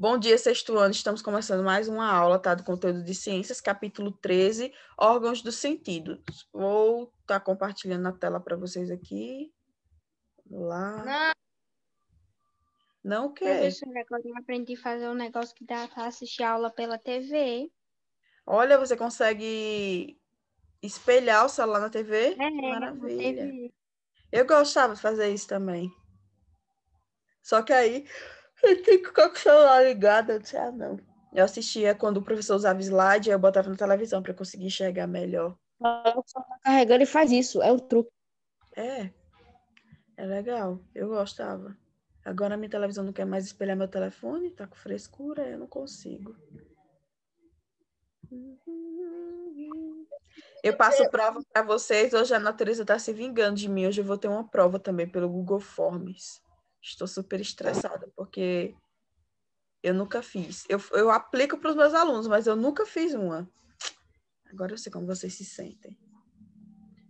Bom dia, sexto ano. Estamos começando mais uma aula, tá? Do conteúdo de ciências, capítulo 13, órgãos dos sentidos. Vou estar tá compartilhando a tela para vocês aqui. Vamos lá. Não. Não o quê? agora eu aprendi a fazer um negócio que dá para assistir aula pela TV. Olha, você consegue espelhar o celular na TV? É, Maravilha. TV. Eu gostava de fazer isso também. Só que aí eu tenho que ficar com o celular ligado. Eu disse, ah, não. Eu assistia quando o professor usava slide, eu botava na televisão para conseguir enxergar melhor. Só tá carregando e faz isso, é um truque. É. É legal, eu gostava. Agora a minha televisão não quer mais espelhar meu telefone, tá com frescura, eu não consigo. Eu passo prova para vocês. Hoje a natureza está se vingando de mim. Hoje eu vou ter uma prova também pelo Google Forms estou super estressada, porque eu nunca fiz. Eu, eu aplico para os meus alunos, mas eu nunca fiz uma. Agora eu sei como vocês se sentem.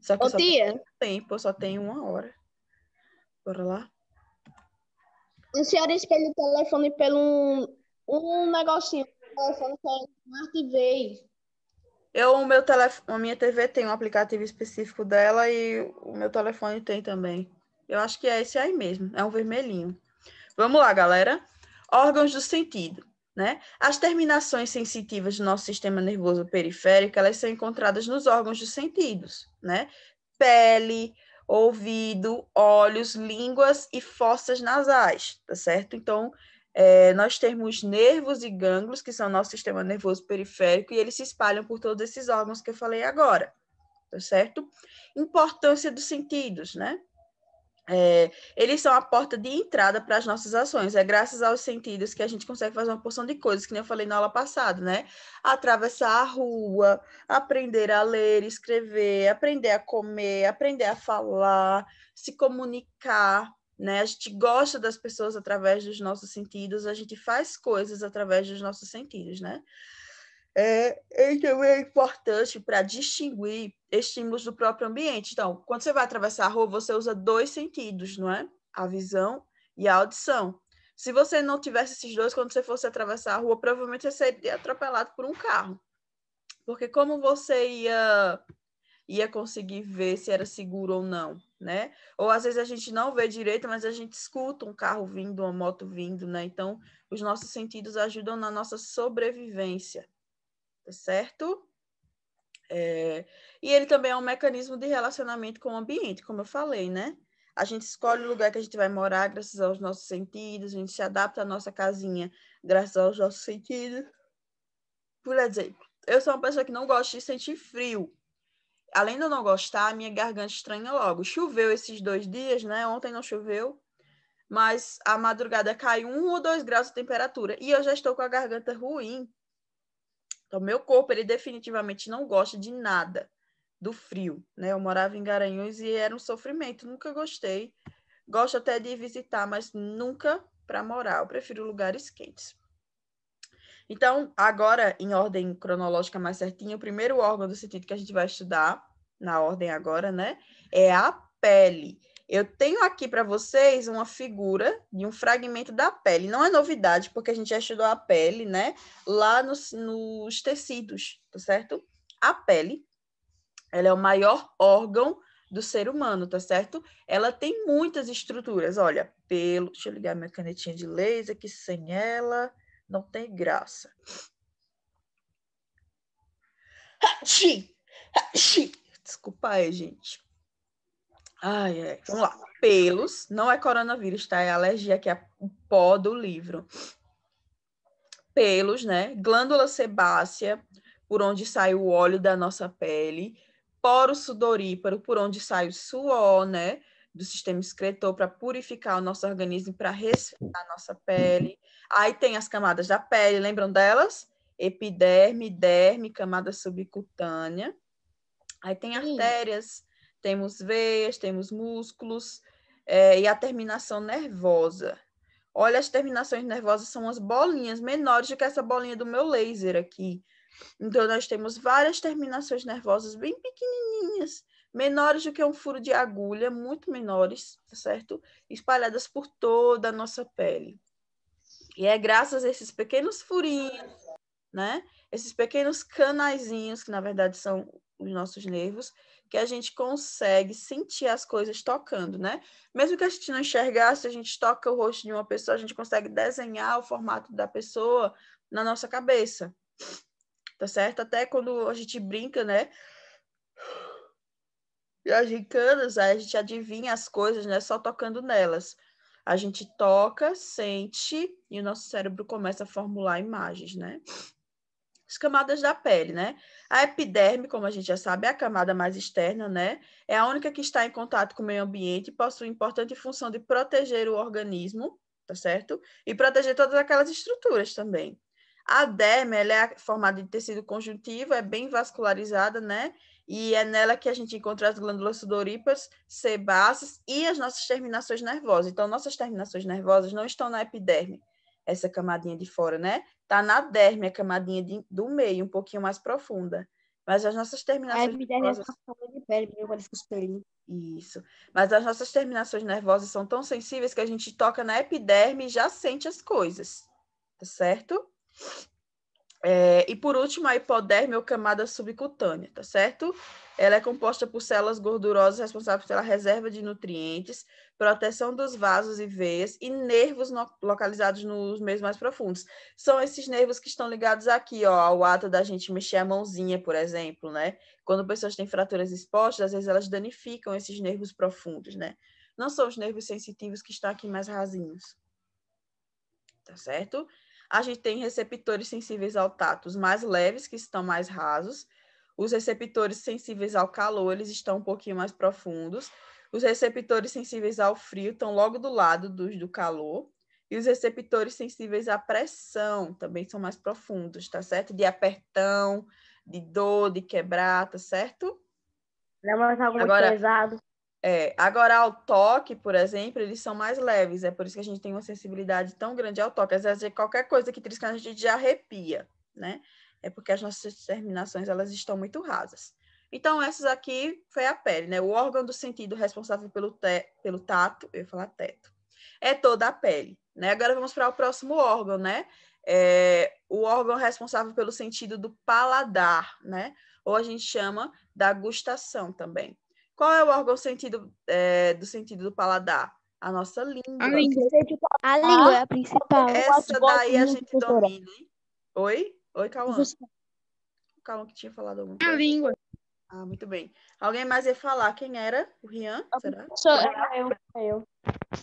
Só que Ô, só tia. tempo, só tem uma hora. Bora lá? O senhor espelha o telefone pelo um, um negocinho. O telefone é Smart TV. Eu, o meu telefone, a minha TV tem um aplicativo específico dela e o meu telefone tem também. Eu acho que é esse aí mesmo, é um vermelhinho. Vamos lá, galera. Órgãos do sentido. Né? As terminações sensitivas do nosso sistema nervoso periférico, elas são encontradas nos órgãos dos sentidos, né? Pele, ouvido, olhos, línguas e fossas nasais, tá certo? Então, é, nós temos nervos e gânglios, que são nosso sistema nervoso periférico, e eles se espalham por todos esses órgãos que eu falei agora, tá certo? Importância dos sentidos, né? É, eles são a porta de entrada para as nossas ações. É graças aos sentidos que a gente consegue fazer uma porção de coisas, que nem eu falei na aula passada, né? Atravessar a rua, aprender a ler, escrever, aprender a comer, aprender a falar, se comunicar, né? A gente gosta das pessoas através dos nossos sentidos, a gente faz coisas através dos nossos sentidos, né? É, então é importante para distinguir estímulos do próprio ambiente. Então, quando você vai atravessar a rua, você usa dois sentidos, não é? A visão e a audição. Se você não tivesse esses dois, quando você fosse atravessar a rua, provavelmente você seria atropelado por um carro. Porque como você ia ia conseguir ver se era seguro ou não, né? Ou às vezes a gente não vê direito, mas a gente escuta um carro vindo, uma moto vindo, né? Então, os nossos sentidos ajudam na nossa sobrevivência. Tá certo? É, e ele também é um mecanismo de relacionamento com o ambiente, como eu falei, né? A gente escolhe o lugar que a gente vai morar graças aos nossos sentidos, a gente se adapta à nossa casinha graças aos nossos sentidos. Por exemplo, eu sou uma pessoa que não gosta de sentir frio. Além de eu não gostar, a minha garganta estranha logo. Choveu esses dois dias, né? Ontem não choveu, mas a madrugada cai um ou dois graus de temperatura e eu já estou com a garganta ruim. Então, meu corpo, ele definitivamente não gosta de nada do frio, né? Eu morava em Garanhuns e era um sofrimento, nunca gostei. Gosto até de visitar, mas nunca para morar. Eu prefiro lugares quentes. Então, agora, em ordem cronológica mais certinha, o primeiro órgão do sentido que a gente vai estudar, na ordem agora, né? É a pele. Eu tenho aqui para vocês uma figura de um fragmento da pele. Não é novidade, porque a gente já estudou a pele, né? Lá nos, nos tecidos, tá certo? A pele, ela é o maior órgão do ser humano, tá certo? Ela tem muitas estruturas. Olha, pelo. Deixa eu ligar minha canetinha de laser, que sem ela não tem graça. Desculpa aí, gente. Ai, é. Vamos lá. Pelos, não é coronavírus, tá? É alergia, que é o pó do livro. Pelos, né? Glândula sebácea, por onde sai o óleo da nossa pele. Poro sudoríparo, por onde sai o suor, né? Do sistema excretor, para purificar o nosso organismo, para resfriar a nossa pele. Aí tem as camadas da pele, lembram delas? Epiderme, derme, camada subcutânea. Aí tem Sim. artérias temos veias, temos músculos é, e a terminação nervosa. Olha, as terminações nervosas são as bolinhas menores do que essa bolinha do meu laser aqui. Então, nós temos várias terminações nervosas bem pequenininhas, menores do que um furo de agulha, muito menores, tá certo? Espalhadas por toda a nossa pele. E é graças a esses pequenos furinhos, né? Esses pequenos canaizinhos, que na verdade são os nossos nervos, que a gente consegue sentir as coisas tocando, né? Mesmo que a gente não enxergasse, a gente toca o rosto de uma pessoa, a gente consegue desenhar o formato da pessoa na nossa cabeça. Tá certo? Até quando a gente brinca, né? E as gincanas, a gente adivinha as coisas, né? Só tocando nelas. A gente toca, sente e o nosso cérebro começa a formular imagens, né? as camadas da pele, né? A epiderme, como a gente já sabe, é a camada mais externa, né? É a única que está em contato com o meio ambiente e possui importante função de proteger o organismo, tá certo? E proteger todas aquelas estruturas também. A derme, ela é formada de tecido conjuntivo, é bem vascularizada, né? E é nela que a gente encontra as glândulas sudoríparas, sebáceas e as nossas terminações nervosas. Então, nossas terminações nervosas não estão na epiderme, essa camadinha de fora, né? Tá na derme, a camadinha de, do meio, um pouquinho mais profunda. Mas as nossas terminações. A nervosas... de pele, Isso. Mas as nossas terminações nervosas são tão sensíveis que a gente toca na epiderme e já sente as coisas. Tá certo? É, e por último, a hipoderme ou camada subcutânea, tá certo? Ela é composta por células gordurosas responsáveis pela reserva de nutrientes, proteção dos vasos e veias e nervos no, localizados nos meios mais profundos. São esses nervos que estão ligados aqui, ó, ao ato da gente mexer a mãozinha, por exemplo, né? Quando pessoas têm fraturas expostas, às vezes elas danificam esses nervos profundos, né? Não são os nervos sensitivos que estão aqui mais rasinhos. Tá certo? A gente tem receptores sensíveis ao tato, os mais leves, que estão mais rasos. Os receptores sensíveis ao calor, eles estão um pouquinho mais profundos. Os receptores sensíveis ao frio estão logo do lado dos do calor. E os receptores sensíveis à pressão também são mais profundos, tá certo? De apertão, de dor, de quebrar, tá certo? Não, é mas algo agora, pesado. É, agora, ao toque, por exemplo, eles são mais leves. É por isso que a gente tem uma sensibilidade tão grande ao toque. Às vezes, é qualquer coisa que trisca, a gente já arrepia, né? É porque as nossas terminações, elas estão muito rasas. Então, essas aqui foi a pele, né? O órgão do sentido responsável pelo, te, pelo tato, eu ia falar teto, é toda a pele, né? Agora vamos para o próximo órgão, né? É, o órgão responsável pelo sentido do paladar, né? Ou a gente chama da gustação também. Qual é o órgão sentido, é, do sentido do paladar? A nossa língua. A língua, a língua é a principal. Essa daí a gente domina, hein? Oi? Oi, Cauã. Cauã que tinha falado alguma coisa. A língua. Ah, muito bem. Alguém mais ia falar quem era? O Rian? Será? Sou eu. eu.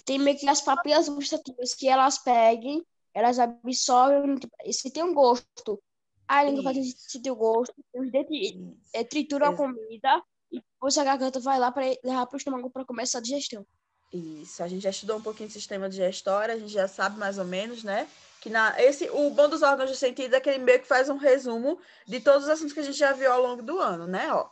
Tem meio que as papilas gustativas tipo, que elas peguem, elas absorvem, tipo, se tem um gosto. A língua faz sentir o gosto, os dentes é, trituram a comida e depois a garganta vai lá para levar para o estômago para começar a digestão. Isso, a gente já estudou um pouquinho do sistema digestório, a gente já sabe mais ou menos, né? Que na, esse, o bom dos órgãos de sentido é que ele meio que faz um resumo de todos os assuntos que a gente já viu ao longo do ano, né? Ó,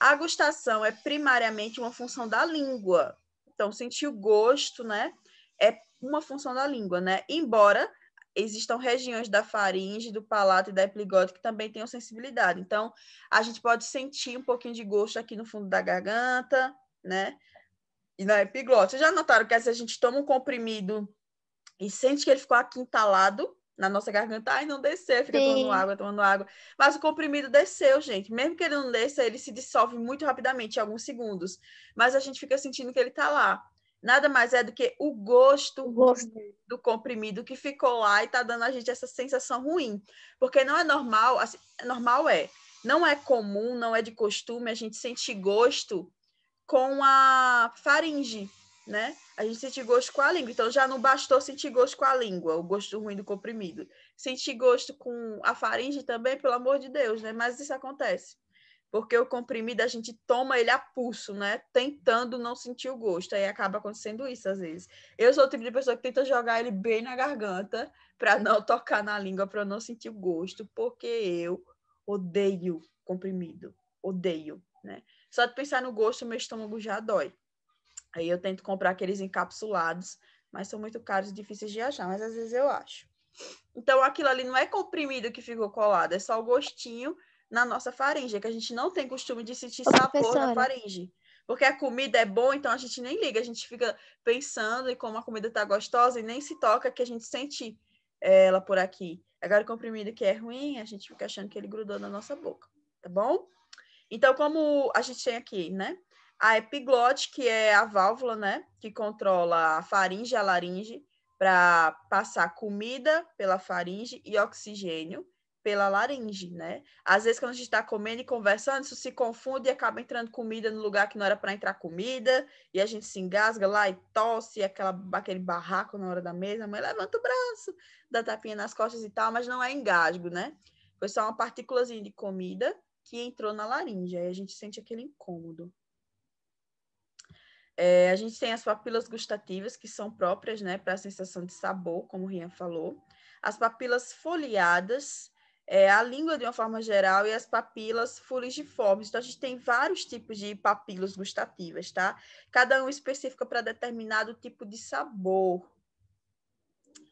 a gustação é primariamente uma função da língua. Então, sentir o gosto, né? É uma função da língua, né? Embora existam regiões da faringe, do palato e da epiglote que também tenham sensibilidade. Então, a gente pode sentir um pouquinho de gosto aqui no fundo da garganta, né? E na epiglote. Vocês já notaram que se a gente toma um comprimido e sente que ele ficou aquintalado, na nossa garganta, ai, não descer, fica Sim. tomando água, tomando água. Mas o comprimido desceu, gente. Mesmo que ele não desça, ele se dissolve muito rapidamente, em alguns segundos. Mas a gente fica sentindo que ele tá lá. Nada mais é do que o gosto, o gosto, do comprimido que ficou lá e tá dando a gente essa sensação ruim. Porque não é normal, assim, é normal é, não é comum, não é de costume a gente sentir gosto com a faringe né? A gente sentir gosto com a língua. Então já não bastou sentir gosto com a língua, o gosto ruim do comprimido. Sentir gosto com a faringe também, pelo amor de Deus, né? Mas isso acontece. Porque o comprimido a gente toma ele a pulso, né? Tentando não sentir o gosto. Aí acaba acontecendo isso às vezes. Eu sou o tipo de pessoa que tenta jogar ele bem na garganta para não tocar na língua, para não sentir o gosto, porque eu odeio comprimido. Odeio, né? Só de pensar no gosto, meu estômago já dói. Aí eu tento comprar aqueles encapsulados, mas são muito caros e difíceis de achar, mas às vezes eu acho. Então aquilo ali não é comprimido que ficou colado, é só o gostinho na nossa faringe, que a gente não tem costume de sentir Ô, sabor professora. na faringe. Porque a comida é boa, então a gente nem liga, a gente fica pensando em como a comida tá gostosa e nem se toca que a gente sente eh, ela por aqui. Agora, o comprimido que é ruim, a gente fica achando que ele grudou na nossa boca, tá bom? Então, como a gente tem aqui, né? a epiglote, que é a válvula, né, que controla a faringe e a laringe para passar comida pela faringe e oxigênio pela laringe, né? Às vezes quando a gente está comendo e conversando, isso se confunde e acaba entrando comida no lugar que não era para entrar comida, e a gente se engasga lá e tosse, e aquela aquele barraco na hora da mesa, mas levanta o braço, dá tapinha nas costas e tal, mas não é engasgo, né? Foi só uma partículazinha de comida que entrou na laringe, aí a gente sente aquele incômodo. É, a gente tem as papilas gustativas, que são próprias né, para a sensação de sabor, como o Rian falou. As papilas foliadas, é, a língua de uma forma geral e as papilas fuligiformes. Então, a gente tem vários tipos de papilas gustativas, tá? Cada um específica para determinado tipo de sabor.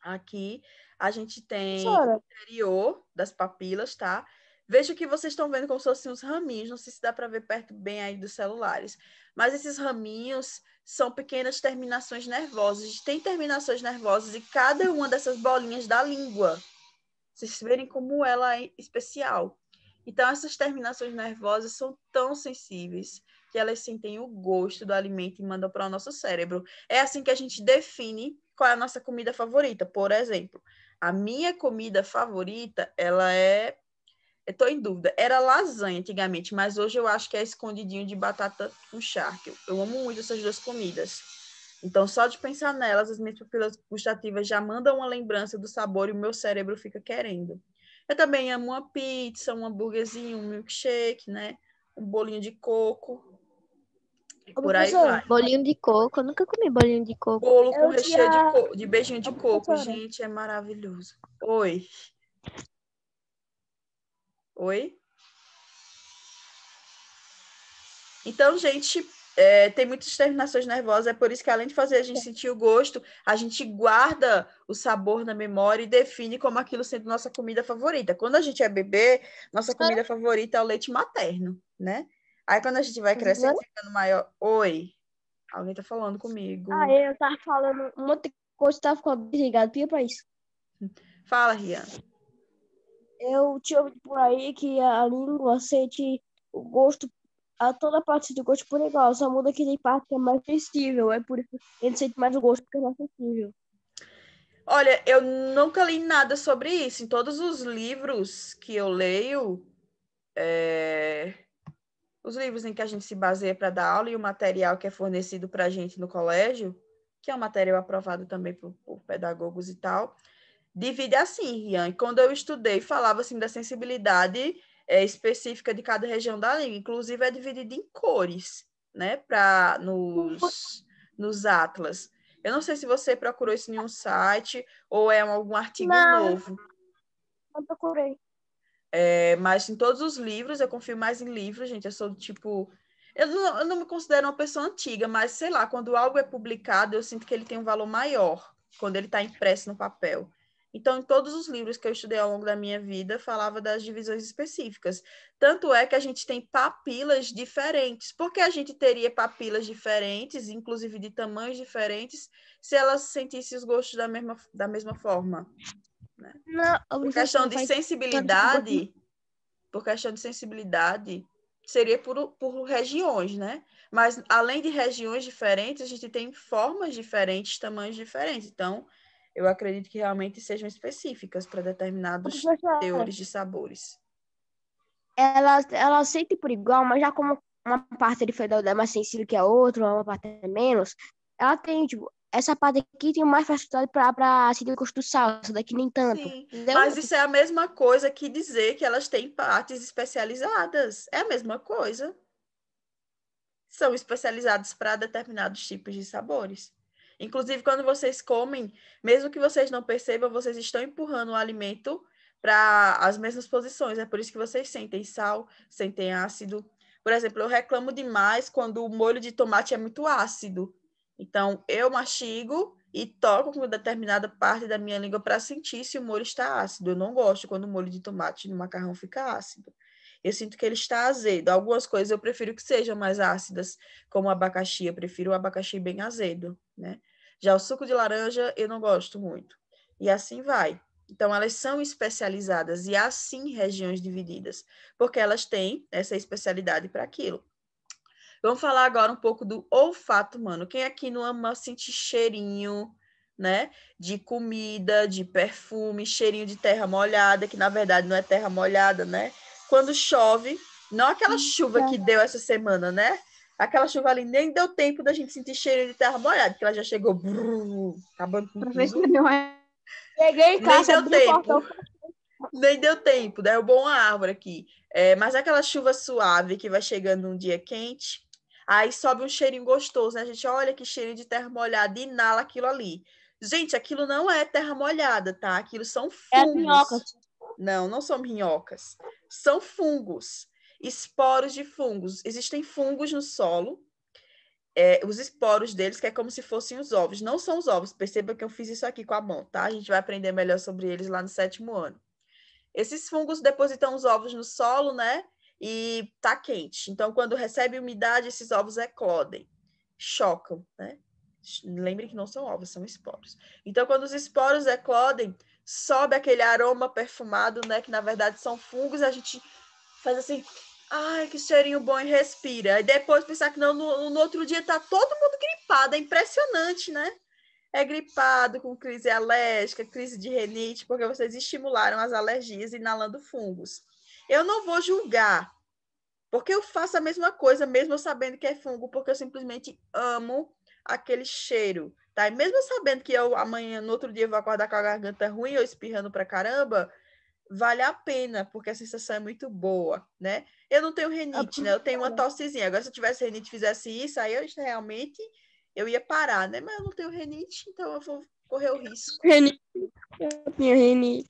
Aqui a gente tem o interior das papilas, tá? Veja que vocês estão vendo como se fossem uns raminhos, não sei se dá para ver perto bem aí dos celulares, mas esses raminhos são pequenas terminações nervosas. Tem terminações nervosas e cada uma dessas bolinhas da língua. Vocês verem como ela é especial. Então, essas terminações nervosas são tão sensíveis que elas sentem o gosto do alimento e mandam para o nosso cérebro. É assim que a gente define qual é a nossa comida favorita. Por exemplo, a minha comida favorita, ela é estou em dúvida. Era lasanha antigamente, mas hoje eu acho que é escondidinho de batata com charque. Eu amo muito essas duas comidas. Então, só de pensar nelas, as minhas papilas gustativas já mandam uma lembrança do sabor e o meu cérebro fica querendo. Eu também amo uma pizza, um hambúrguerzinho, um milkshake, né? Um bolinho de coco. Ô, por aí vai. Bolinho de coco, eu nunca comi bolinho de coco. Bolo com recheio de, co... de beijinho de coco, gente, é maravilhoso. Oi. Oi? Então, gente, é, tem muitas terminações nervosas, é por isso que além de fazer a gente é. sentir o gosto, a gente guarda o sabor na memória e define como aquilo sendo nossa comida favorita. Quando a gente é bebê, nossa comida favorita é o leite materno, né? Aí quando a gente vai uhum. crescendo, ficando maior, oi, alguém tá falando comigo. Ah, eu tava falando, um monte de coisa tava ficando desligado, pia pra isso. Fala, Rian. Eu tinha ouvido por aí que a língua sente o gosto, a toda parte do gosto por igual, só muda que tem parte que é mais sensível, é por isso que ele sente mais o gosto porque é mais sensível. Olha, eu nunca li nada sobre isso. Em todos os livros que eu leio, é... os livros em que a gente se baseia para dar aula e o material que é fornecido para a gente no colégio, que é um material aprovado também por, por pedagogos e tal, divide assim, Rian. Quando eu estudei, falava assim da sensibilidade é, específica de cada região da língua. Inclusive, é dividida em cores, né? Pra, nos, nos atlas. Eu não sei se você procurou isso em um site ou é algum artigo não, novo. Não procurei. É, mas em todos os livros, eu confio mais em livros, gente. Eu sou tipo. Eu não, eu não, me considero uma pessoa antiga, mas sei lá, quando algo é publicado, eu sinto que ele tem um valor maior quando ele está impresso no papel. Então, em todos os livros que eu estudei ao longo da minha vida, falava das divisões específicas. Tanto é que a gente tem papilas diferentes. Por que a gente teria papilas diferentes, inclusive de tamanhos diferentes, se elas sentissem os gostos da mesma, da mesma forma? Né? Não, por questão de sensibilidade, por questão de sensibilidade, seria por, por regiões, né? Mas além de regiões diferentes, a gente tem formas diferentes, tamanhos diferentes. Então, eu acredito que realmente sejam específicas para determinados é. teores de sabores. Ela ela sente por igual, mas já como uma parte de fedor é mais sensível que a outra, uma parte é menos, ela tem, tipo, essa parte aqui tem mais facilidade para do sal, essa daqui nem tanto. Sim, mas isso é a mesma coisa que dizer que elas têm partes especializadas. É a mesma coisa. São especializadas para determinados tipos de sabores. Inclusive, quando vocês comem, mesmo que vocês não percebam, vocês estão empurrando o alimento para as mesmas posições. É por isso que vocês sentem sal, sentem ácido. Por exemplo, eu reclamo demais quando o molho de tomate é muito ácido. Então, eu mastigo e toco com determinada parte da minha língua para sentir se o molho está ácido. Eu não gosto quando o molho de tomate no macarrão fica ácido. Eu sinto que ele está azedo. Algumas coisas eu prefiro que sejam mais ácidas, como o abacaxi. Eu prefiro o abacaxi bem azedo, né? Já o suco de laranja eu não gosto muito. E assim vai. Então, elas são especializadas e há sim regiões divididas, porque elas têm essa especialidade para aquilo. Vamos falar agora um pouco do olfato, mano. Quem aqui não ama sentir cheirinho, né? De comida, de perfume, cheirinho de terra molhada, que na verdade não é terra molhada, né? quando chove, não aquela hum, chuva que deu essa semana, né? Aquela chuva ali nem deu tempo da gente sentir cheiro de terra molhada, porque ela já chegou brrr, acabando com tudo. Cheguei é. em casa, nem deu tempo. Nem né? deu tempo, derrubou uma árvore aqui. É, mas aquela chuva suave que vai chegando um dia quente, aí sobe um cheirinho gostoso, né? A gente olha que cheirinho de terra molhada e inala aquilo ali. Gente, aquilo não é terra molhada, tá? Aquilo são fungos. É minhoca. Não, não são minhocas. São fungos, esporos de fungos. Existem fungos no solo, é, os esporos deles, que é como se fossem os ovos. Não são os ovos, perceba que eu fiz isso aqui com a mão, tá? A gente vai aprender melhor sobre eles lá no sétimo ano. Esses fungos depositam os ovos no solo, né? E tá quente. Então, quando recebe umidade, esses ovos eclodem, chocam, né? Lembrem que não são ovos, são esporos. Então, quando os esporos eclodem, sobe aquele aroma perfumado, né? Que na verdade são fungos, a gente faz assim, ai, que cheirinho bom e respira. E depois pensar que não, no, no outro dia tá todo mundo gripado, é impressionante, né? É gripado com crise alérgica, crise de renite, porque vocês estimularam as alergias inalando fungos. Eu não vou julgar, porque eu faço a mesma coisa, mesmo sabendo que é fungo, porque eu simplesmente amo aquele cheiro. Tá? E mesmo sabendo que eu amanhã, no outro dia, eu vou acordar com a garganta ruim, ou espirrando pra caramba, vale a pena, porque a sensação é muito boa, né? Eu não tenho ah, renite, né? Eu tenho uma é. tossezinha. Agora, se eu tivesse renite e fizesse isso, aí eu realmente eu ia parar, né? Mas eu não tenho renite, então eu vou correr o risco. Renite. Eu tenho renite.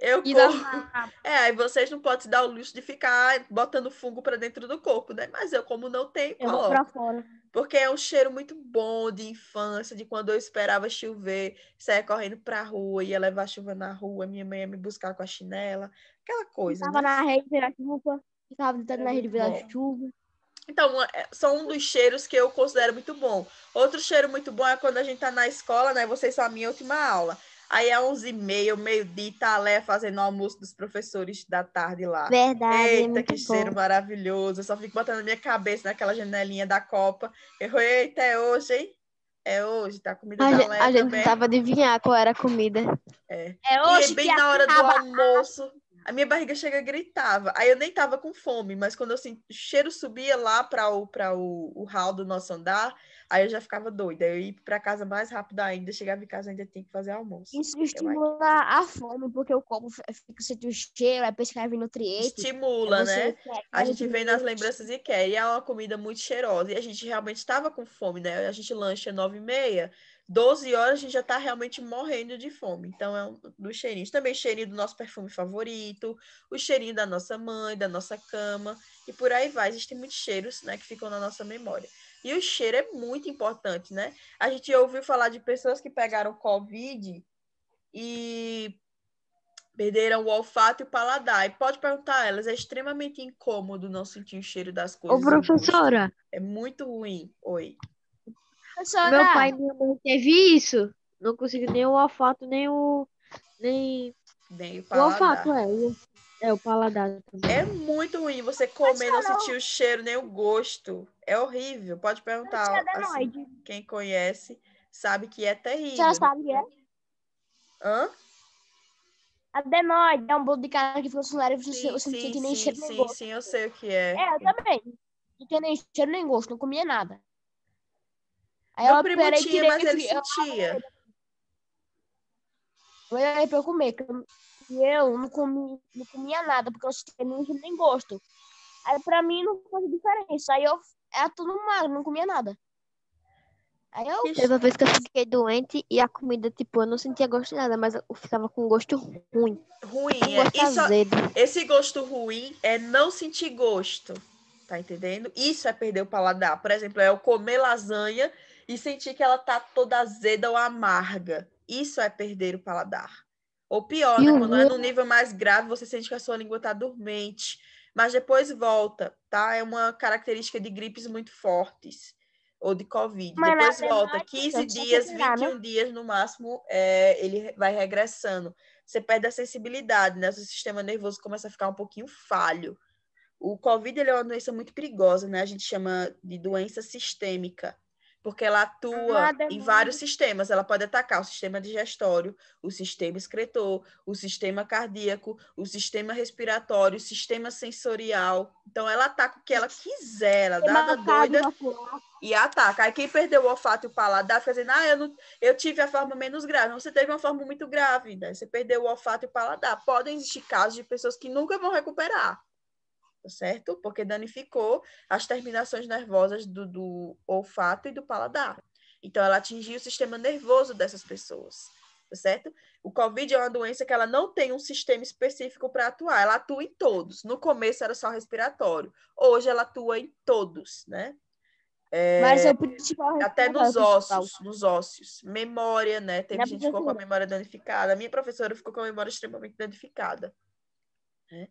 É, eu corro. É, aí vocês não podem se dar o luxo de ficar botando fungo para dentro do corpo, né? Mas eu, como não tenho, coloco. Eu vou pra fora. Porque é um cheiro muito bom de infância, de quando eu esperava chover, saia correndo pra rua, ia levar a chuva na rua, minha mãe ia me buscar com a chinela, aquela coisa. Estava né? na rede virar chuva, estava deitado é na rede virar chuva. Então, é, são um dos cheiros que eu considero muito bom. Outro cheiro muito bom é quando a gente está na escola, né? Vocês são a minha última aula. Aí é 11 e meia, meio-dia, Italé tá fazendo o almoço dos professores da tarde lá. Verdade. É eita, é que bom. cheiro maravilhoso. Eu só fico botando a minha cabeça naquela janelinha da Copa. Eu, eita, é hoje, hein? É hoje, tá? A comida a da tá Lé A tá gente tentava adivinhar qual era a comida. É, é, é hoje. E bem na hora do almoço. A minha barriga chega gritava. Aí eu nem tava com fome, mas quando eu senti, o cheiro subia lá para o, para o, o hall do nosso andar, aí eu já ficava doida. Eu ia para casa mais rápido ainda, chegava em casa ainda tem que fazer almoço. Isso estimula a fome, porque o corpo fica sentindo o cheiro, aí prescreve nutrientes. Estimula, né? a gente vem nas lembranças e quer. E é uma comida muito cheirosa. E a gente realmente estava com fome, né? A gente lancha nove e meia, 12 horas a gente já está realmente morrendo de fome. Então, é um dos cheirinhos. Também cheirinho do nosso perfume favorito, o cheirinho da nossa mãe, da nossa cama, e por aí vai. Existem muitos cheiros né, que ficam na nossa memória. E o cheiro é muito importante, né? A gente ouviu falar de pessoas que pegaram Covid e perderam o olfato e o paladar. E pode perguntar a elas, é extremamente incômodo não sentir o cheiro das coisas. Ô, professora! É muito ruim. Oi. Bolsonaro. Meu pai e minha mãe teve isso. Não conseguiu nem o olfato, nem o. Nem. Nem o paladar. O olfato, é. é, o paladar também. É muito ruim você comer, não sentir o cheiro, nem o gosto. É horrível. Pode perguntar. Assim, quem conhece sabe que é terrível. Já sabe que é? Hã? Adenoide é um bolo de carne que funciona e você, você não sente nem cheiro sim, nem gosto. Sim, sim, eu sei o que é. É, eu também. Não tinha nem cheiro nem gosto, não comia nada. Aí Meu ela, primo tinha, mas ele eu... sentia. eu ia pra eu comer, e eu não, comi, não comia nada, porque eu não tinha nem gosto. Aí pra mim não fazia diferença. Aí eu era é tudo magro, não comia nada. Aí eu. Teve uma vez que eu fiquei doente e a comida, tipo, eu não sentia gosto de nada, mas eu ficava com gosto ruim. Ruim, tipo, é. gosto é. Isso, esse gosto ruim é não sentir gosto. Tá entendendo? Isso é perder o paladar. Por exemplo, é eu comer lasanha e sentir que ela tá toda azeda ou amarga. Isso é perder o paladar. Ou pior, né? quando é num nível mais grave, você sente que a sua língua tá dormente, mas depois volta, tá? É uma característica de gripes muito fortes ou de Covid. Mas depois volta 15 dias, tirar, 21 né? dias no máximo, é, ele vai regressando. Você perde a sensibilidade, né? O seu sistema nervoso começa a ficar um pouquinho falho. O Covid ele é uma doença muito perigosa, né? A gente chama de doença sistêmica porque ela atua ah, em é vários sistemas. Ela pode atacar o sistema digestório, o sistema excretor, o sistema cardíaco, o sistema respiratório, o sistema sensorial. Então, ela ataca o que ela quiser, ela dá uma doida e ataca. Aí, quem perdeu o olfato e o paladar fica dizendo: Ah, eu, não, eu tive a forma menos grave. Não, você teve uma forma muito grave, né? você perdeu o olfato e o paladar. Podem existir casos de pessoas que nunca vão recuperar tá certo? Porque danificou as terminações nervosas do, do olfato e do paladar. Então, ela atingiu o sistema nervoso dessas pessoas, tá certo? O Covid é uma doença que ela não tem um sistema específico para atuar, ela atua em todos. No começo era só respiratório, hoje ela atua em todos, né? É, Mas até nos ossos, nos ossos. Memória, né? Teve minha gente que ficou com a memória danificada. A minha professora ficou com a memória extremamente danificada. Né?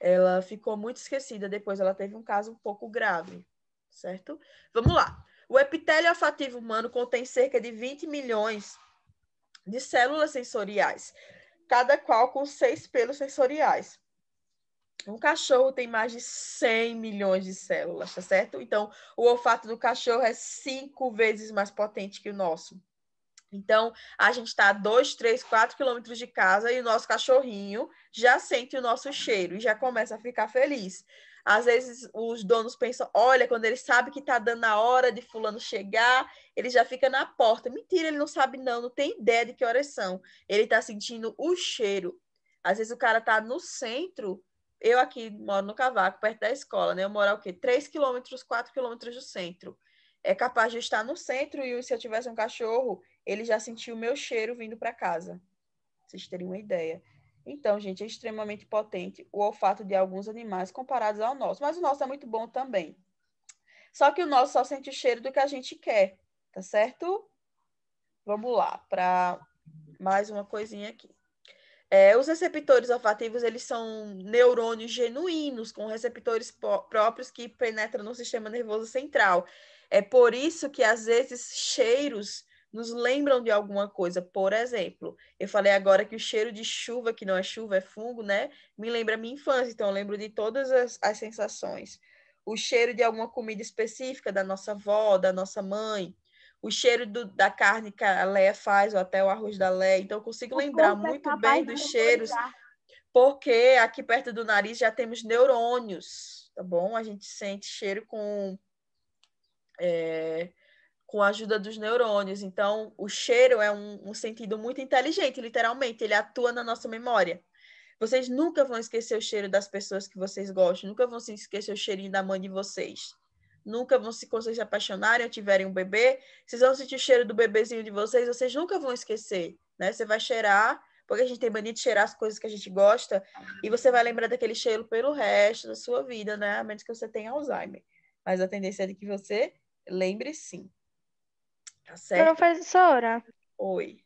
ela ficou muito esquecida depois, ela teve um caso um pouco grave, certo? Vamos lá. O epitélio olfativo humano contém cerca de 20 milhões de células sensoriais, cada qual com seis pelos sensoriais. Um cachorro tem mais de 100 milhões de células, tá certo? Então, o olfato do cachorro é cinco vezes mais potente que o nosso. Então, a gente está a 2, 3, 4 quilômetros de casa e o nosso cachorrinho já sente o nosso cheiro e já começa a ficar feliz. Às vezes, os donos pensam: olha, quando ele sabe que está dando a hora de Fulano chegar, ele já fica na porta. Mentira, ele não sabe, não, não tem ideia de que horas são. Ele está sentindo o cheiro. Às vezes, o cara está no centro. Eu aqui moro no Cavaco, perto da escola, né? Eu moro o quê? 3 quilômetros, 4 quilômetros do centro. É capaz de estar no centro e se eu tivesse um cachorro, ele já sentiu o meu cheiro vindo para casa. Vocês terem uma ideia. Então, gente, é extremamente potente o olfato de alguns animais comparados ao nosso. Mas o nosso é muito bom também. Só que o nosso só sente o cheiro do que a gente quer, tá certo? Vamos lá, para mais uma coisinha aqui. É, os receptores olfativos, eles são neurônios genuínos, com receptores próprios que penetram no sistema nervoso central. É por isso que, às vezes, cheiros nos lembram de alguma coisa. Por exemplo, eu falei agora que o cheiro de chuva, que não é chuva, é fungo, né? Me lembra minha infância, então eu lembro de todas as, as sensações. O cheiro de alguma comida específica da nossa avó, da nossa mãe, o cheiro do, da carne que a Leia faz, ou até o arroz da Leia. Então, eu consigo o lembrar é muito bem dos cheiros, porque aqui perto do nariz já temos neurônios, tá bom? A gente sente cheiro com. É, com a ajuda dos neurônios. Então, o cheiro é um, um sentido muito inteligente, literalmente, ele atua na nossa memória. Vocês nunca vão esquecer o cheiro das pessoas que vocês gostam, nunca vão se esquecer o cheirinho da mãe de vocês. Nunca vão, se quando vocês se apaixonarem ou tiverem um bebê, vocês vão sentir o cheiro do bebezinho de vocês, vocês nunca vão esquecer, né? Você vai cheirar, porque a gente tem mania de cheirar as coisas que a gente gosta, e você vai lembrar daquele cheiro pelo resto da sua vida, né? A menos que você tenha Alzheimer. Mas a tendência é de que você lembre sim. Tá então, certo? Professora. Oi.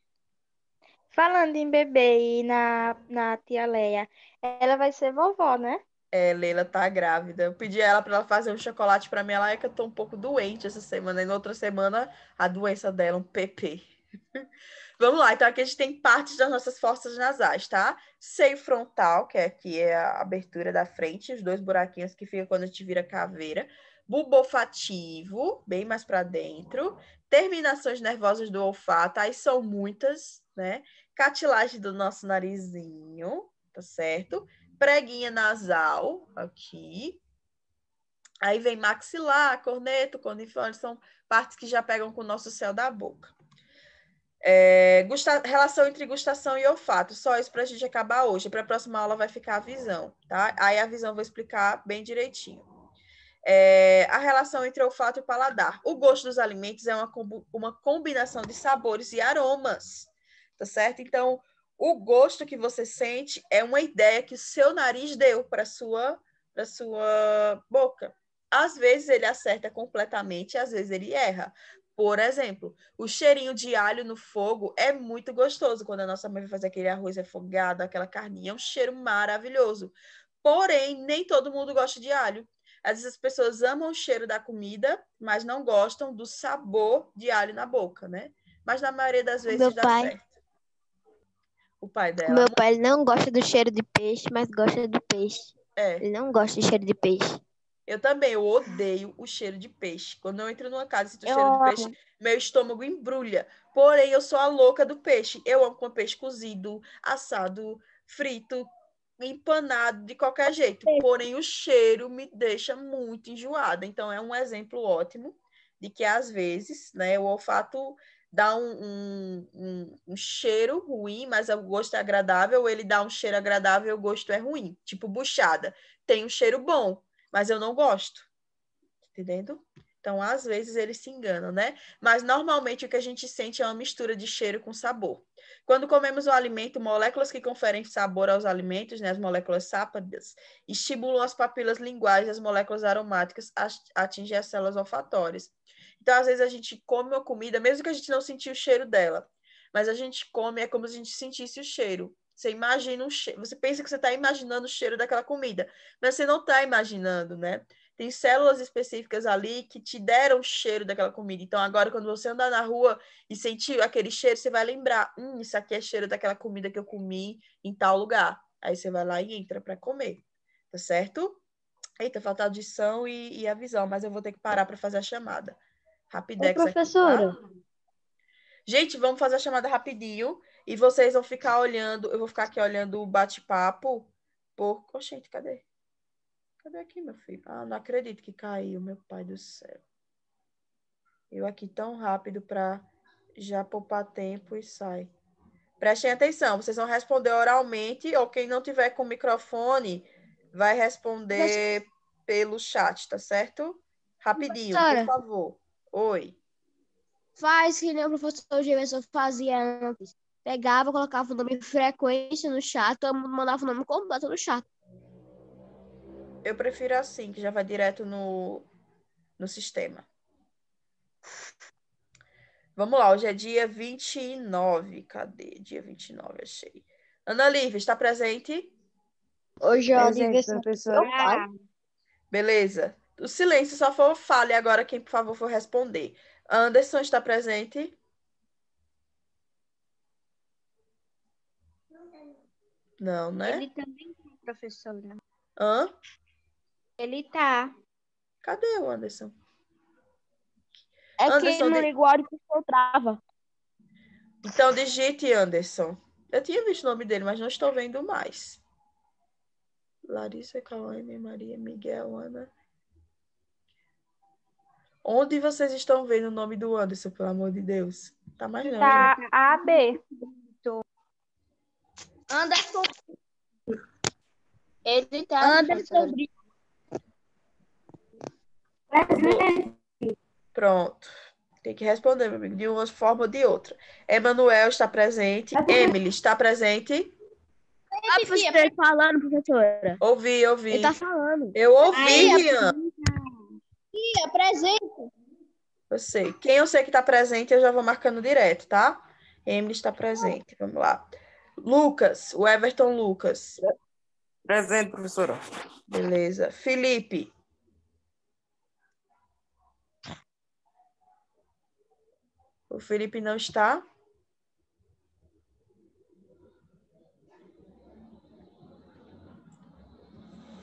Falando em bebê e na, na tia Leia, ela vai ser vovó, né? É, Leila tá grávida. Eu pedi ela para ela fazer um chocolate para mim. Ela é que eu tô um pouco doente essa semana. E na outra semana, a doença dela, é um PP. Vamos lá, então aqui a gente tem partes das nossas forças nasais, tá? Seio frontal, que é aqui é a abertura da frente, os dois buraquinhos que fica quando a gente vira caveira. Bulbofativo, bem mais para dentro. Terminações nervosas do olfato, aí são muitas, né? Cartilagem do nosso narizinho, tá certo? Preguinha nasal, aqui. Aí vem maxilar, corneto, conifone, são partes que já pegam com o nosso céu da boca. É, gusta, relação entre gustação e olfato, só isso para a gente acabar hoje. Para a próxima aula vai ficar a visão, tá? Aí a visão eu vou explicar bem direitinho. É, a relação entre olfato e paladar. O gosto dos alimentos é uma, uma combinação de sabores e aromas, tá certo? Então, o gosto que você sente é uma ideia que o seu nariz deu para sua para sua boca. Às vezes ele acerta completamente, às vezes ele erra, por exemplo, o cheirinho de alho no fogo é muito gostoso quando a nossa mãe vai fazer aquele arroz refogado, aquela carninha, é um cheiro maravilhoso. Porém, nem todo mundo gosta de alho. Às vezes as pessoas amam o cheiro da comida, mas não gostam do sabor de alho na boca, né? Mas na maioria das vezes Meu dá pai. certo. O pai dela. Meu pai não gosta do cheiro de peixe, mas gosta do peixe. É. Ele não gosta do cheiro de peixe. Eu também, eu odeio o cheiro de peixe. Quando eu entro numa casa e sinto eu cheiro amo. de peixe, meu estômago embrulha. Porém, eu sou a louca do peixe. Eu amo com peixe cozido, assado, frito, empanado, de qualquer jeito. Porém, o cheiro me deixa muito enjoada. Então, é um exemplo ótimo de que, às vezes, né, o olfato dá um, um, um, um cheiro ruim, mas é o gosto é agradável. Ele dá um cheiro agradável e o gosto é ruim. Tipo, buchada. Tem um cheiro bom mas eu não gosto. Tá entendendo? Então, às vezes eles se enganam, né? Mas normalmente o que a gente sente é uma mistura de cheiro com sabor. Quando comemos um alimento, moléculas que conferem sabor aos alimentos, né, as moléculas sápadas, estimulam as papilas linguais e as moléculas aromáticas a atingir as células olfatórias. Então, às vezes a gente come uma comida, mesmo que a gente não sentiu o cheiro dela, mas a gente come, é como se a gente sentisse o cheiro. Você imagina um cheiro, você pensa que você está imaginando o cheiro daquela comida, mas você não está imaginando, né? Tem células específicas ali que te deram o cheiro daquela comida. Então, agora, quando você andar na rua e sentir aquele cheiro, você vai lembrar: hum, isso aqui é cheiro daquela comida que eu comi em tal lugar. Aí você vai lá e entra para comer, tá certo? Eita, falta a audição e, e a visão, mas eu vou ter que parar para fazer a chamada. Rapidex. Tá? Ô, professora. Aqui, tá? Gente, vamos fazer a chamada rapidinho. E vocês vão ficar olhando, eu vou ficar aqui olhando o bate-papo por. Oxente, cadê? Cadê aqui, meu filho? Ah, não acredito que caiu, meu pai do céu. Eu aqui tão rápido para já poupar tempo e sai. Prestem atenção, vocês vão responder oralmente, ou quem não tiver com o microfone vai responder Mas... pelo chat, tá certo? Rapidinho, por favor. Oi. Faz que nem o professor Gemerson fazia antes pegava, colocava o nome frequência no chat, todo mundo mandava o nome completo no chat. Eu prefiro assim, que já vai direto no, no sistema. Vamos lá, hoje é dia 29. Cadê? Dia 29, achei. Ana Lívia, está presente? Hoje é a pessoa Beleza. O silêncio, só for fale agora quem, por favor, for responder. Anderson está presente? Não, né? Ele também tá, é professora. Né? Hã? Ele tá. Cadê o Anderson? É Anderson, que ele não de... ligou a hora que trava. Então digite Anderson. Eu tinha visto o nome dele, mas não estou vendo mais. Larissa, Cauane, Maria, Miguel, Ana. Onde vocês estão vendo o nome do Anderson, pelo amor de Deus? Tá mais não. Tá né? A, B. Anderson. Ele tá. Anderson. Né? Pronto. Tem que responder, meu amigo, de uma forma ou de outra. Emanuel está presente. Emily está presente. Ah, professora, ele tá falando, professora. Ouvi, ouvi. Ele tá falando. Eu ouvi, Aí, Rian. Tia, presente. Eu sei. Quem eu sei que está presente, eu já vou marcando direto, tá? Emily está presente. Vamos lá. Lucas, o Everton Lucas. Presente, professora. Beleza. Felipe. O Felipe não está.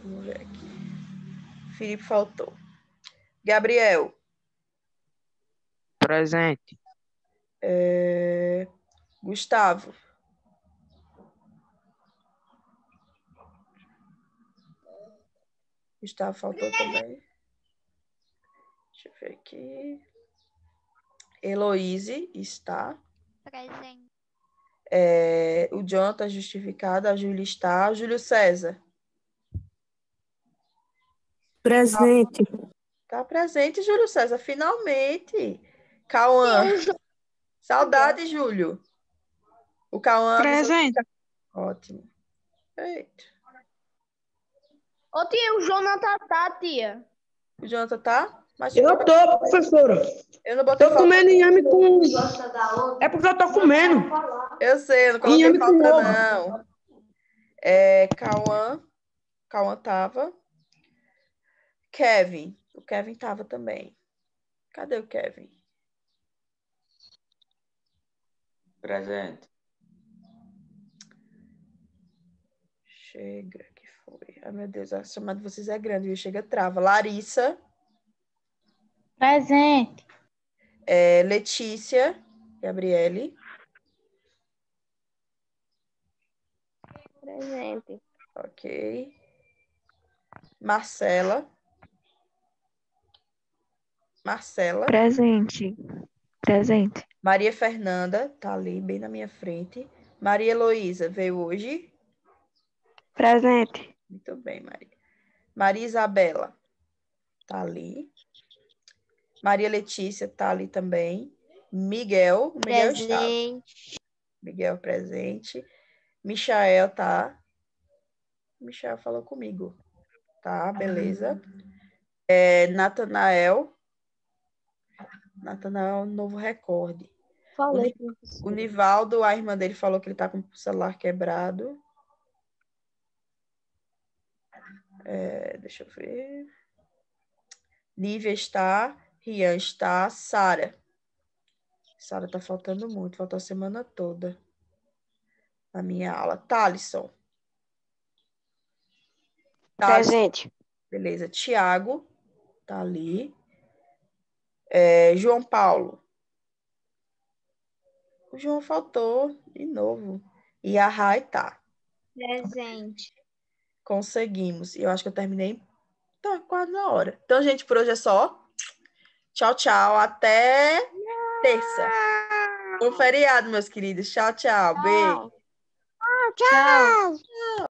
Vamos ver aqui. Felipe faltou. Gabriel. Presente. É... Gustavo. está faltou também. Deixa eu ver aqui. Heloíse está. Presente. É, o Jonathan tá justificado, a Júlia está. Júlio César. Presente. Está presente, Júlio César, finalmente. Cauã. Saudade, Júlio. O Cauã. Presente. Ótimo. Perfeito. Ô, tia, o Jonathan tá, tia. O Jonathan tá? Mas eu tô, professora. Eu não botei tô comendo inhame com... É porque eu tô comendo. Eu sei, eu não coloquei inhame falta, não. É, Cauã. Cauã tava. Kevin. O Kevin tava também. Cadê o Kevin? Presente. Chega foi? Ai, meu Deus, a chamada de vocês é grande, viu? Chega, trava. Larissa. Presente. É, Letícia. Gabriele. Presente. Ok. Marcela. Marcela. Presente. Presente. Maria Fernanda, tá ali bem na minha frente. Maria Heloísa, veio hoje? Presente. Muito bem, Maria. Maria Isabela tá ali. Maria Letícia tá ali também. Miguel, Miguel presente. Está. Miguel presente. Michael tá. Michael falou comigo. Tá, beleza. É, Natanael. Natanael, é novo recorde. Falei, o, o Nivaldo, a irmã dele falou que ele tá com o celular quebrado. É, deixa eu ver. Lívia está, Rian está, Sara. Sara está faltando muito, faltou a semana toda na minha aula. Thalisson. Thalisson. Tá, Presente. Beleza. Tiago tá ali. É, João Paulo. O João faltou de novo. E a Rai tá. Presente. É, Conseguimos. E eu acho que eu terminei tá, quase na hora. Então, gente, por hoje é só. Tchau, tchau. Até terça. Bom feriado, meus queridos. Tchau, tchau. Beijo. tchau. tchau. tchau.